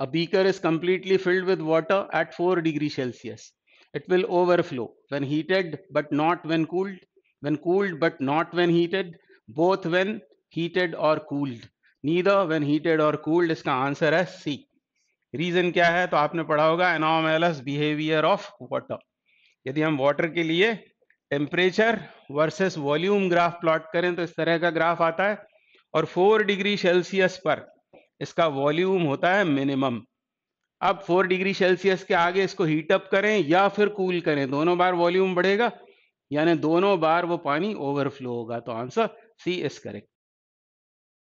A beaker is completely filled with water at 4 degree Celsius. It will overflow when heated but not when cooled, when cooled but not when heated, both when heated or cooled. Neither when heated or cooled. iska answer hai c reason kya hai to aapne padha hoga anomalous behavior of water यदि हम water के लिए temperature versus volume graph plot करें तो इस तरह का graph आता है और 4 डिग्री सेल्सियस पर इसका वॉल्यूम होता है मिनिमम अब फोर डिग्री सेल्सियस के आगे इसको हीटअप करें या फिर कूल करें दोनों बार वॉल्यूम बढ़ेगा यानी दोनों बार वो पानी ओवरफ्लो होगा तो आंसर सी इज करेक्ट